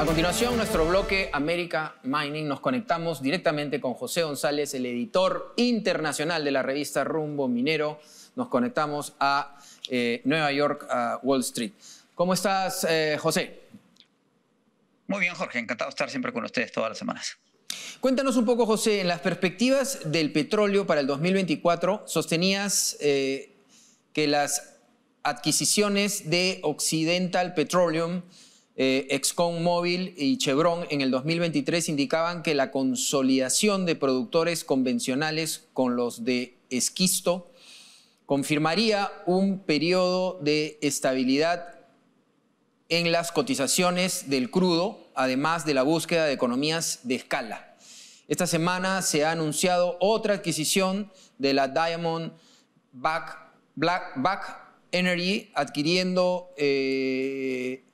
a continuación nuestro bloque América Mining. Nos conectamos directamente con José González, el editor internacional de la revista Rumbo Minero. Nos conectamos a eh, Nueva York, a Wall Street. ¿Cómo estás, eh, José? Muy bien, Jorge. Encantado de estar siempre con ustedes todas las semanas. Cuéntanos un poco, José, en las perspectivas del petróleo para el 2024, sostenías eh, que las adquisiciones de Occidental Petroleum eh, Móvil y Chevron en el 2023 indicaban que la consolidación de productores convencionales con los de esquisto confirmaría un periodo de estabilidad en las cotizaciones del crudo, además de la búsqueda de economías de escala. Esta semana se ha anunciado otra adquisición de la Diamond Back, Black, Energy, adquiriendo eh,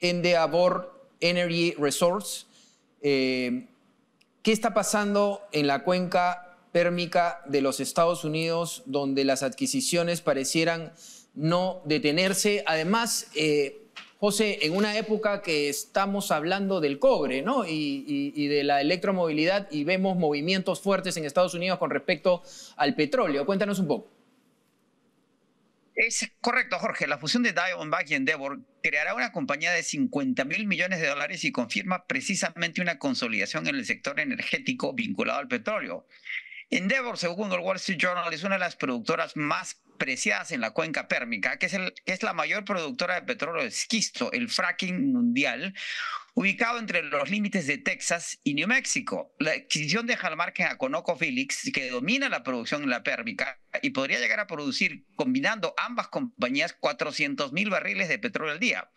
Endeavor Energy Resource. Eh, ¿Qué está pasando en la cuenca pérmica de los Estados Unidos, donde las adquisiciones parecieran no detenerse? Además, eh, José, en una época que estamos hablando del cobre ¿no? y, de la electromovilidad y vemos movimientos fuertes en Estados Unidos con respecto al petróleo. Cuéntanos un poco. Es correcto, Jorge. La fusión de Diamondback y Endeavor creará una compañía de 50 mil millones de dólares y confirma precisamente una consolidación en el sector energético vinculado al petróleo. Endeavor, según el Wall Street Journal, es una de las productoras más preciadas en la cuenca pérmica, que es, el, que es la mayor productora de petróleo de esquisto, el fracking mundial, ubicado entre los límites de Texas y New México. La adquisición de al margen Aconoco Felix, que domina la producción en la pérmica y podría llegar a producir, combinando ambas compañías, 400.000 mil barriles de petróleo al día.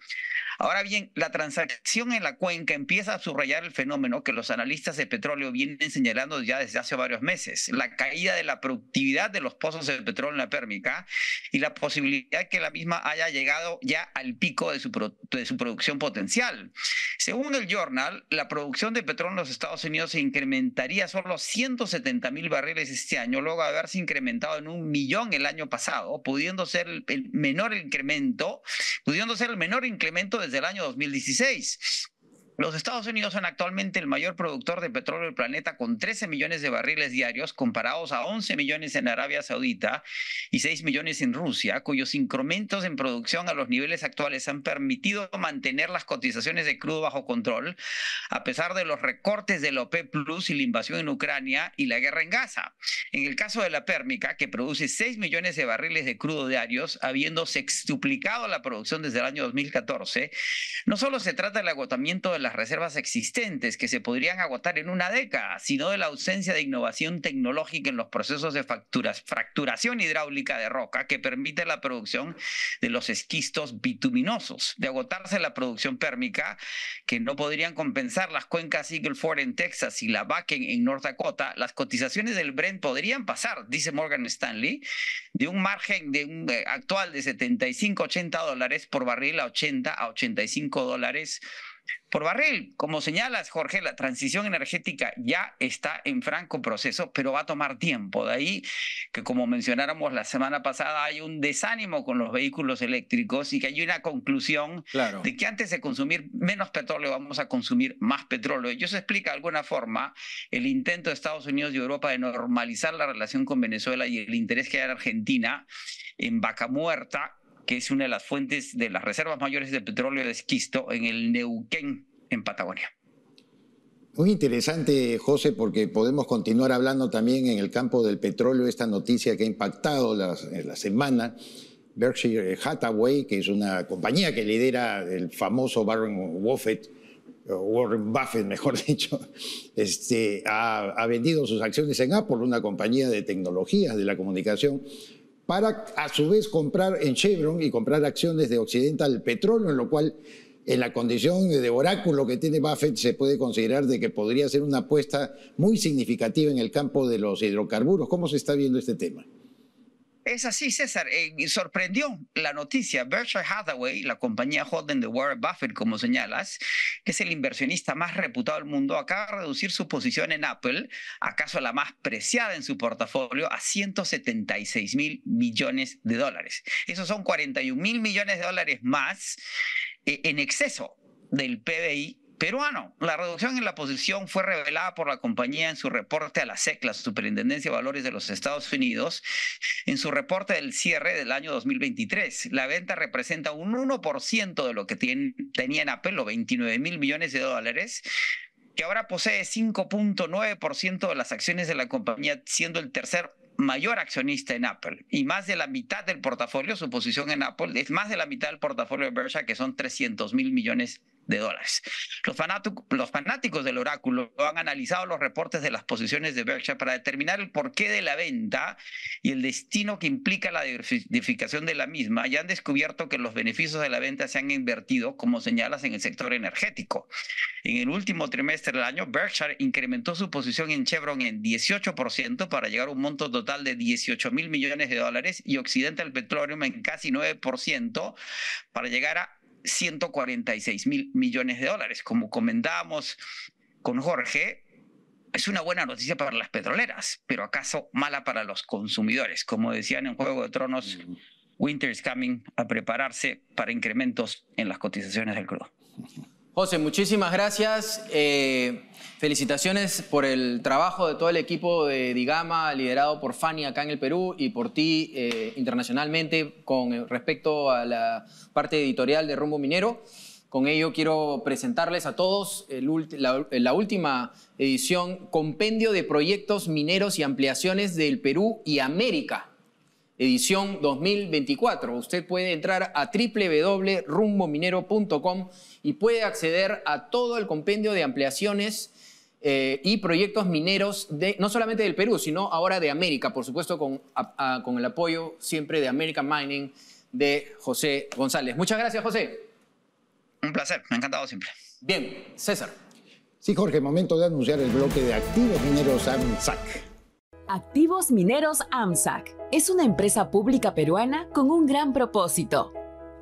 Ahora bien, la transacción en la cuenca empieza a subrayar el fenómeno que los analistas de petróleo vienen señalando ya desde hace varios meses, la caída de la productividad de los pozos de petróleo en la pérmica y la posibilidad que la misma haya llegado ya al pico de su, de su producción potencial. Según el Journal, la producción de petróleo en los Estados Unidos se incrementaría solo 170 mil barriles este año, luego de haberse incrementado en un millón el año pasado, pudiendo ser el menor incremento, pudiendo ser el menor incremento de desde el año 2016. Los Estados Unidos son actualmente el mayor productor de petróleo del planeta con 13 millones de barriles diarios comparados a 11 millones en Arabia Saudita y 6 millones en Rusia, cuyos incrementos en producción a los niveles actuales han permitido mantener las cotizaciones de crudo bajo control a pesar de los recortes de la OPEP Plus y la invasión en Ucrania y la guerra en Gaza. En el caso de la Pérmica, que produce 6 millones de barriles de crudo diarios, habiendo sextuplicado la producción desde el año 2014, no solo se trata del agotamiento de la las reservas existentes que se podrían agotar en una década, sino de la ausencia de innovación tecnológica en los procesos de fracturación hidráulica de roca que permite la producción de los esquistos bituminosos, de agotarse la producción pérmica que no podrían compensar las cuencas Eagle Ford en Texas y la Bakken en North Dakota, las cotizaciones del Brent podrían pasar, dice Morgan Stanley, de un margen de eh, actual de 75-80 dólares por barril a 80 a 85 dólares por barril. Como señalas, Jorge, la transición energética ya está en franco proceso, pero va a tomar tiempo. De ahí que, como mencionáramos la semana pasada, hay un desánimo con los vehículos eléctricos y que hay una conclusión de que antes de consumir menos petróleo vamos a consumir más petróleo. Y eso explica de alguna forma el intento de Estados Unidos y Europa de normalizar la relación con Venezuela y el interés que hay en Argentina en vaca muerta que es una de las fuentes de las reservas mayores de petróleo de esquisto en el Neuquén, en Patagonia. Muy interesante, José, porque podemos continuar hablando también en el campo del petróleo, esta noticia que ha impactado la, semana. Berkshire Hathaway, que es una compañía que lidera el famoso Warren Buffett, Warren Buffett, mejor dicho, este, ha, ha vendido sus acciones en Apple, una compañía de tecnologías de la comunicación, para a su vez comprar en Chevron y comprar acciones de Occidental Petróleo, en lo cual en la condición de oráculo que tiene Buffett se puede considerar de que podría ser una apuesta muy significativa en el campo de los hidrocarburos. ¿Cómo se está viendo este tema? Es así, César. Eh, sorprendió la noticia. Berkshire Hathaway, la compañía holding de Warren Buffett, como señalas, que es el inversionista más reputado del mundo, acaba de reducir su posición en Apple, acaso la más preciada en su portafolio, a 176 mil millones de dólares. Esos son 41 mil millones de dólares más eh, en exceso del PBI peruano. La reducción en la posición fue revelada por la compañía en su reporte a la SEC, la Superintendencia de Valores de los Estados Unidos, en su reporte del cierre del año 2023. La venta representa un 1% de lo que tenía en Apple, o 29 mil millones de dólares, que ahora posee 5.9% de las acciones de la compañía, siendo el tercer mayor accionista en Apple y más de la mitad del portafolio, su posición en Apple es más de la mitad del portafolio de Berkshire, que son 300 mil millones de dólares. Los, los fanáticos del oráculo han analizado los reportes de las posiciones de Berkshire para determinar el porqué de la venta y el destino que implica la diversificación de la misma y han descubierto que los beneficios de la venta se han invertido, como señalas, en el sector energético. En el último trimestre del año, Berkshire incrementó su posición en Chevron en 18% para llegar a un monto total de 18 mil millones de dólares y Occidental Petroleum en casi 9% para llegar a 146 mil millones de dólares. Como comentábamos con Jorge, es una buena noticia para las petroleras, pero acaso mala para los consumidores. Como decían en Juego de Tronos, mm. Winter is coming a prepararse para incrementos en las cotizaciones del crudo. José, muchísimas gracias. Eh, felicitaciones por el trabajo de todo el equipo de Digama, liderado por Fanny acá en el Perú y por ti eh, internacionalmente con eh, respecto a la parte editorial de Rumbo Minero. Con ello quiero presentarles a todos la, última edición, Compendio de Proyectos Mineros y Ampliaciones del Perú y América, edición 2024. Usted puede entrar a www.rumbominero.com y puede acceder a todo el compendio de ampliaciones eh, y proyectos mineros, de, no solamente del Perú, sino ahora de América, por supuesto, con, con el apoyo siempre de American Mining de José González. Muchas gracias, José. Un placer, me ha encantado siempre. Bien, César. Sí, Jorge, momento de anunciar el bloque de activos mineros AMSAC. Activos mineros AMSAC es una empresa pública peruana con un gran propósito,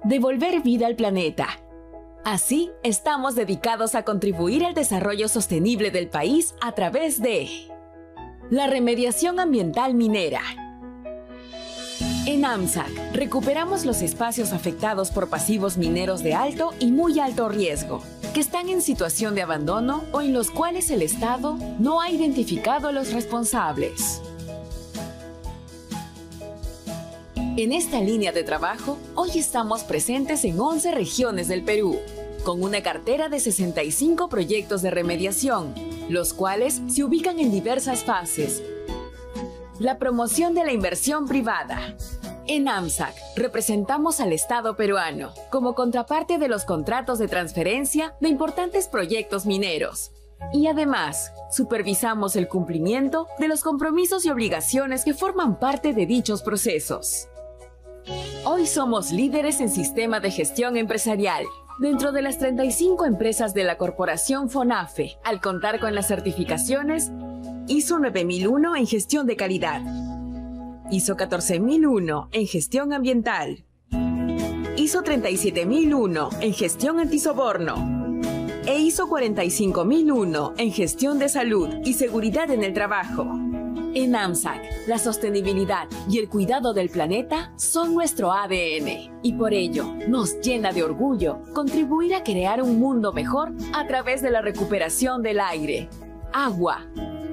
devolver vida al planeta. Así, estamos dedicados a contribuir al desarrollo sostenible del país a través de la remediación ambiental minera. En AMSAC, recuperamos los espacios afectados por pasivos mineros de alto y muy alto riesgo, que están en situación de abandono o en los cuales el Estado no ha identificado a los responsables. En esta línea de trabajo, hoy estamos presentes en 11 regiones del Perú, con una cartera de 65 proyectos de remediación, los cuales se ubican en diversas fases. La promoción de la inversión privada. En AMSAC representamos al Estado peruano como contraparte de los contratos de transferencia de importantes proyectos mineros. Y además, supervisamos el cumplimiento de los compromisos y obligaciones que forman parte de dichos procesos. Hoy somos líderes en sistema de gestión empresarial dentro de las 35 empresas de la corporación FONAFE, al contar con las certificaciones hizo 9001 en gestión de calidad, hizo 14001 en gestión ambiental, hizo 37001 en gestión antisoborno e hizo 45001 en gestión de salud y seguridad en el trabajo. En AMSAC, la sostenibilidad y el cuidado del planeta son nuestro ADN y por ello nos llena de orgullo contribuir a crear un mundo mejor a través de la recuperación del aire, agua,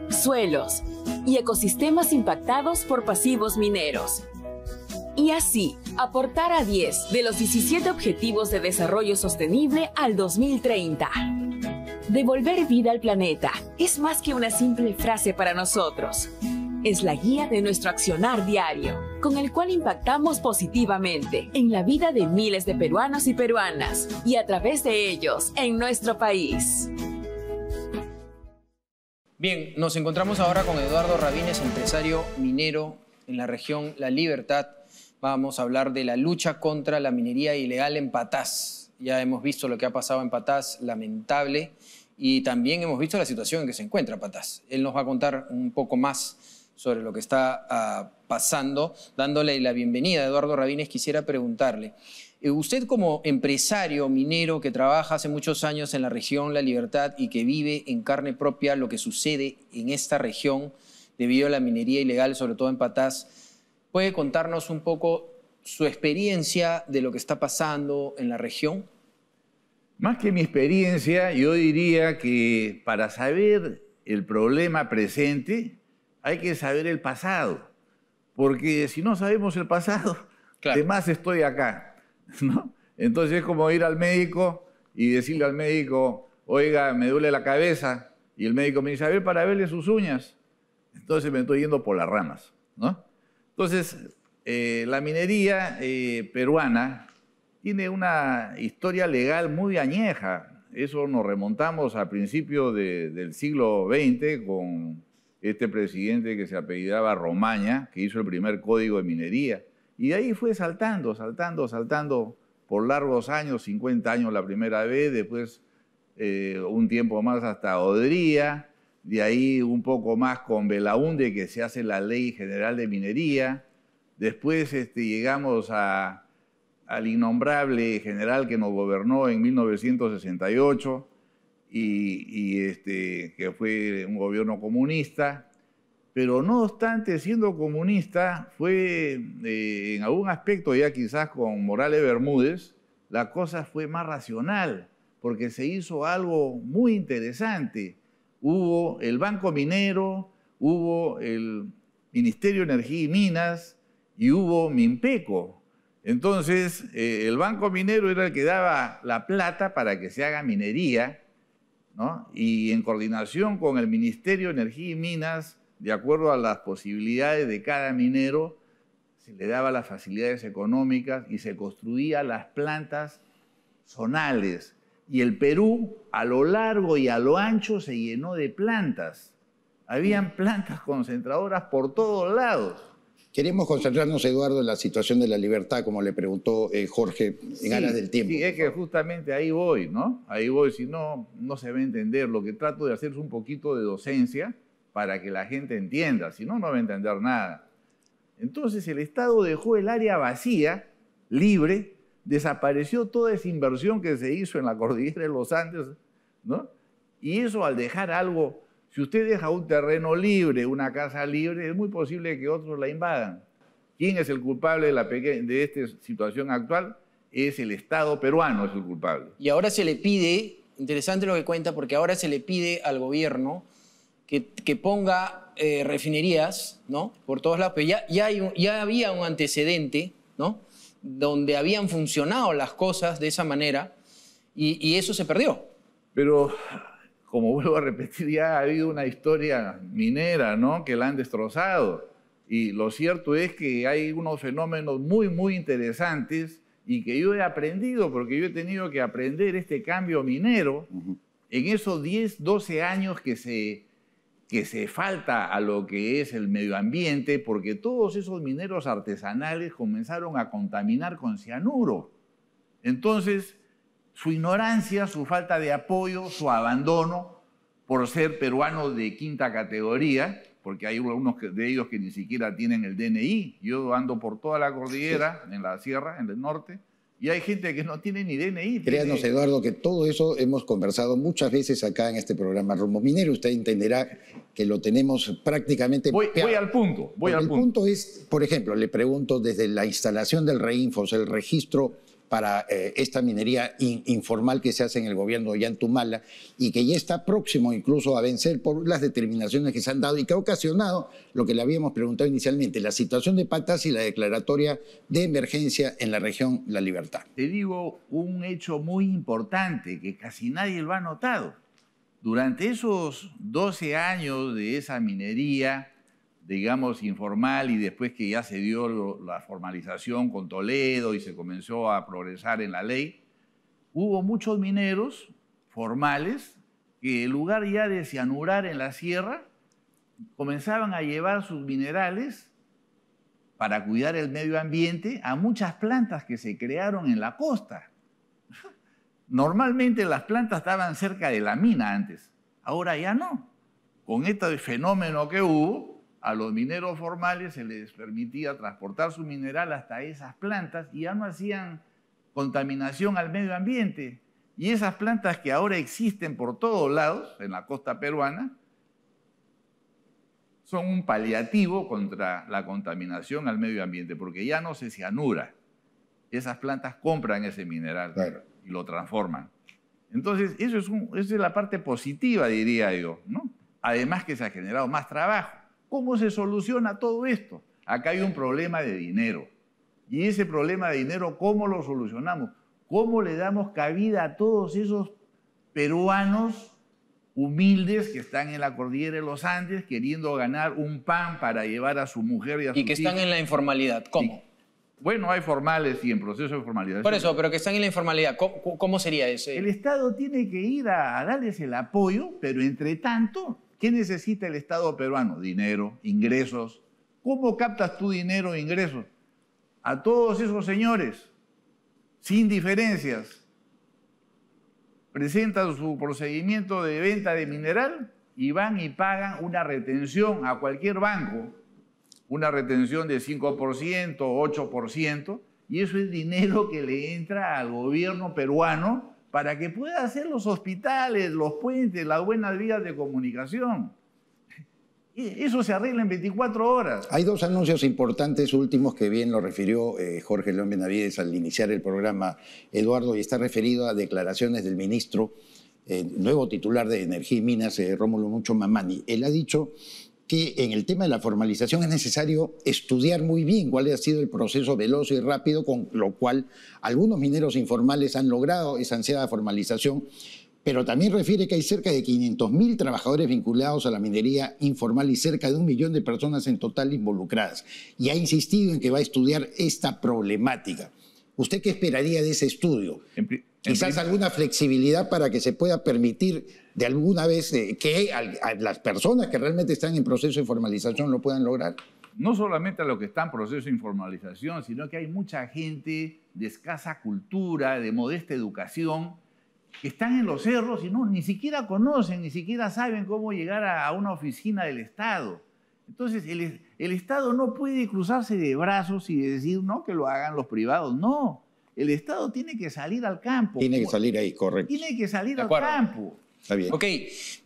suelos y ecosistemas impactados por pasivos mineros. Y así, aportar a 10 de los 17 Objetivos de Desarrollo Sostenible al 2030. Devolver vida al planeta es más que una simple frase para nosotros es la guía de nuestro accionar diario, con el cual impactamos positivamente en la vida de miles de peruanos y peruanas y a través de ellos en nuestro país. Bien, nos encontramos ahora con Eduardo Rabines, empresario minero en la región La Libertad. Vamos a hablar de la lucha contra la minería ilegal en Patás. Ya hemos visto lo que ha pasado en Patás, lamentable, y también hemos visto la situación en que se encuentra Patás. Él nos va a contar un poco más sobre lo que está ah, pasando. Dándole la bienvenida a Eduardo Rabines, quisiera preguntarle, eh, usted como empresario minero que trabaja hace muchos años en la región La Libertad y que vive en carne propia lo que sucede en esta región debido a la minería ilegal, sobre todo en Patás, ¿puede contarnos un poco su experiencia de lo que está pasando en la región? Más que mi experiencia, yo diría que para saber el problema presente, hay que saber el pasado, porque si no sabemos el pasado, además más estoy acá. Entonces es como ir al médico y decirle al médico, oiga, me duele la cabeza, y el médico me dice, a ver, para verle sus uñas. Entonces me estoy yendo por las ramas. ¿no? Entonces, eh, la minería eh, peruana tiene una historia legal muy añeja. Eso nos remontamos a principios del siglo XX con este presidente que se apellidaba Romaña, que hizo el primer código de minería. Y de ahí fue saltando, saltando, saltando por largos años, 50 años la primera vez, después eh, un tiempo más hasta Odría, de ahí un poco más con Belaunde, que se hace la Ley General de Minería. Después este, llegamos al innombrable general que nos gobernó en 1968, y, este, que fue un gobierno comunista, pero no obstante, siendo comunista, fue eh, en algún aspecto, ya quizás con Morales Bermúdez, la cosa fue más racional, porque se hizo algo muy interesante. Hubo el Banco Minero, hubo el Ministerio de Energía y Minas y hubo Minpeco. Entonces, eh, el Banco Minero era el que daba la plata para que se haga minería y en coordinación con el Ministerio de Energía y Minas, de acuerdo a las posibilidades de cada minero, se le daba las facilidades económicas y se construían las plantas zonales. Y el Perú a lo largo y a lo ancho se llenó de plantas. Habían plantas concentradoras por todos lados. Queremos concentrarnos, Eduardo, en la situación de la libertad, como le preguntó eh, Jorge en ganas del tiempo. Sí, es que justamente ahí voy, ¿no? Ahí voy, si no, no se va a entender. Lo que trato de hacer es un poquito de docencia para que la gente entienda, si no, no va a entender nada. Entonces el Estado dejó el área vacía, libre, desapareció toda esa inversión que se hizo en la cordillera de los Andes, ¿no? Y eso al dejar algo si usted deja un terreno libre, una casa libre, es muy posible que otros la invadan. ¿Quién es el culpable de, esta situación actual? Es el Estado peruano, es el culpable. Y ahora se le pide, interesante lo que cuenta, porque ahora se le pide al gobierno que, ponga eh, refinerías, ¿no? Por todos lados. Pero ya, había un antecedente, ¿no? Donde habían funcionado las cosas de esa manera y, y eso se perdió. Pero como vuelvo a repetir, ya ha habido una historia minera, ¿no? Que la han destrozado. Y lo cierto es que hay unos fenómenos muy, muy interesantes y que yo he aprendido, porque yo he tenido que aprender este cambio minero en esos 10, 12 años que se, que se falta a lo que es el medio ambiente, porque todos esos mineros artesanales comenzaron a contaminar con cianuro. Entonces, su ignorancia, su falta de apoyo, su abandono por ser peruano de quinta categoría, porque hay algunos de ellos que ni siquiera tienen el DNI. Yo ando por toda la cordillera, en la sierra, en el norte, y hay gente que no tiene ni DNI. Créanos, Eduardo, que todo eso hemos conversado muchas veces acá en este programa Rumbo Minero. Usted entenderá que lo tenemos prácticamente... Voy, al punto, voy al punto. es, por ejemplo, le pregunto desde la instalación del Reinfos, el registro para eh, esta minería informal que se hace en el gobierno de Yantumala y que ya está próximo incluso a vencer por las determinaciones que se han dado y que ha ocasionado lo que le habíamos preguntado inicialmente, la situación de Patas y la declaratoria de emergencia en la región La Libertad. Te digo un hecho muy importante que casi nadie lo ha notado. Durante esos 12 años de esa minería, digamos, informal y después que ya se dio la formalización con Toledo y se comenzó a progresar en la ley, hubo muchos mineros formales que en lugar ya de cianurar en la sierra, comenzaban a llevar sus minerales para cuidar el medio ambiente a muchas plantas que se crearon en la costa. Normalmente las plantas estaban cerca de la mina antes, ahora ya no. Con este fenómeno que hubo, a los mineros formales se les permitía transportar su mineral hasta esas plantas y ya no hacían contaminación al medio ambiente. Y esas plantas que ahora existen por todos lados, en la costa peruana, son un paliativo contra la contaminación al medio ambiente, porque ya no se cianura. Esas plantas compran ese mineral y lo transforman. Entonces, eso es esa es la parte positiva, diría yo, ¿no? Además que se ha generado más trabajo. ¿Cómo se soluciona todo esto? Acá hay un problema de dinero. Y ese problema de dinero, ¿cómo lo solucionamos? ¿Cómo le damos cabida a todos esos peruanos humildes que están en la cordillera de los Andes queriendo ganar un pan para llevar a su mujer y a su Y que están en la informalidad. ¿Cómo? Bueno, hay formales y en proceso de formalidad. Por eso, pero que están en la informalidad. ¿Cómo, sería ese? El Estado tiene que ir a darles el apoyo, pero entre tanto ¿Qué necesita el Estado peruano? Dinero, ingresos. ¿Cómo captas tu dinero e ingresos? A todos esos señores, sin diferencias, presentan su procedimiento de venta de mineral y van y pagan una retención a cualquier banco, una retención de 5%, 8%, y eso es dinero que le entra al gobierno peruano para que puedan hacer los hospitales, los puentes, las buenas vías de comunicación. Eso se arregla en 24 horas. Hay dos anuncios importantes últimos que bien lo refirió eh, Jorge León Benavides al iniciar el programa, Eduardo, y está referido a declaraciones del ministro, eh, nuevo titular de Energía y Minas, eh, Rómulo Mucho Mamani. Él ha dicho que en el tema de la formalización es necesario estudiar muy bien cuál ha sido el proceso veloz y rápido con lo cual algunos mineros informales han logrado esa ansiada formalización, pero también refiere que hay cerca de 500.000 trabajadores vinculados a la minería informal y cerca de un millón de personas en total involucradas. Y ha insistido en que va a estudiar esta problemática. ¿Usted qué esperaría de ese estudio? Quizás alguna flexibilidad para que se pueda permitir de alguna vez eh, que las personas que realmente están en proceso de formalización lo puedan lograr. No solamente a los que están en proceso de informalización, sino que hay mucha gente de escasa cultura, de modesta educación, que están en los cerros y no, ni siquiera conocen, ni siquiera saben cómo llegar a una oficina del Estado. Entonces, el, Estado no puede cruzarse de brazos y decir, no, que lo hagan los privados. No, el Estado tiene que salir al campo. Tiene que salir ahí, correcto. Tiene que salir al campo. Está bien. Ok,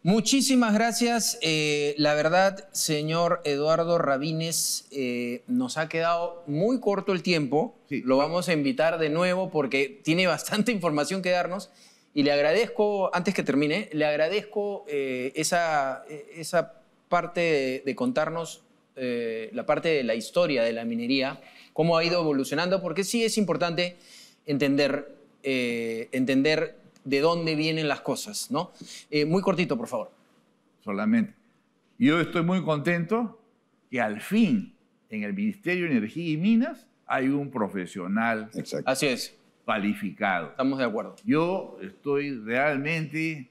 muchísimas gracias. Eh, la verdad, señor Eduardo Rabines, eh, nos ha quedado muy corto el tiempo. Lo vamos a invitar de nuevo porque tiene bastante información que darnos. Y le agradezco, antes que termine, le agradezco eh, esa, esa parte de, contarnos eh, la parte de la historia de la minería, cómo ha ido evolucionando, porque sí es importante entender, eh, entender de dónde vienen las cosas, ¿no? Eh, muy cortito, por favor. Solamente. Yo estoy muy contento que al fin en el Ministerio de Energía y Minas hay un profesional Exacto. Así es. calificado Estamos de acuerdo. Yo estoy realmente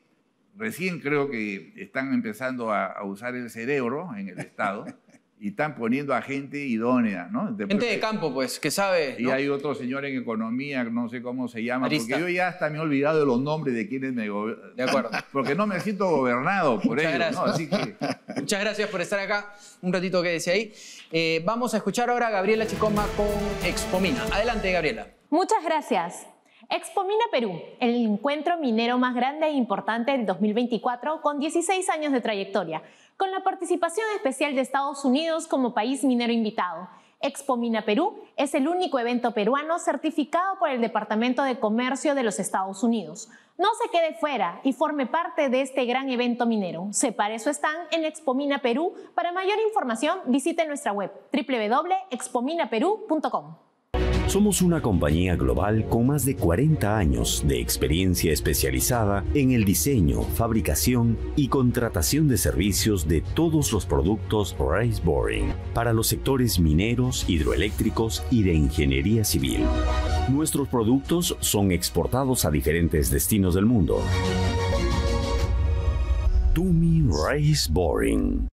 recién creo que están empezando a, usar el cerebro en el Estado. y están poniendo a gente idónea, ¿no? gente de campo, pues, que sabe. Y hay otro señor en economía, no sé cómo se llama, porque yo ya hasta me he olvidado de los nombres de quienes me gobiernan. De acuerdo. Porque no me siento gobernado por Muchas gracias. Muchas gracias por estar acá. Un ratito que decía ahí. Eh, vamos a escuchar ahora a Gabriela Chicoma con Expomina. Adelante, Gabriela. Muchas gracias. Expomina Perú, el encuentro minero más grande e importante del 2024 con 16 años de trayectoria, con la participación especial de Estados Unidos como país minero invitado. Expomina Perú es el único evento peruano certificado por el Departamento de Comercio de los Estados Unidos. No se quede fuera y forme parte de este gran evento minero. Separe su stand en Expomina Perú. Para mayor información, visite nuestra web www.expominaperú.com. Somos una compañía global con más de 40 años de experiencia especializada en el diseño, fabricación y contratación de servicios de todos los productos Rice Boring para los sectores mineros, hidroeléctricos y de ingeniería civil. Nuestros productos son exportados a diferentes destinos del mundo. Tumi Rice Boring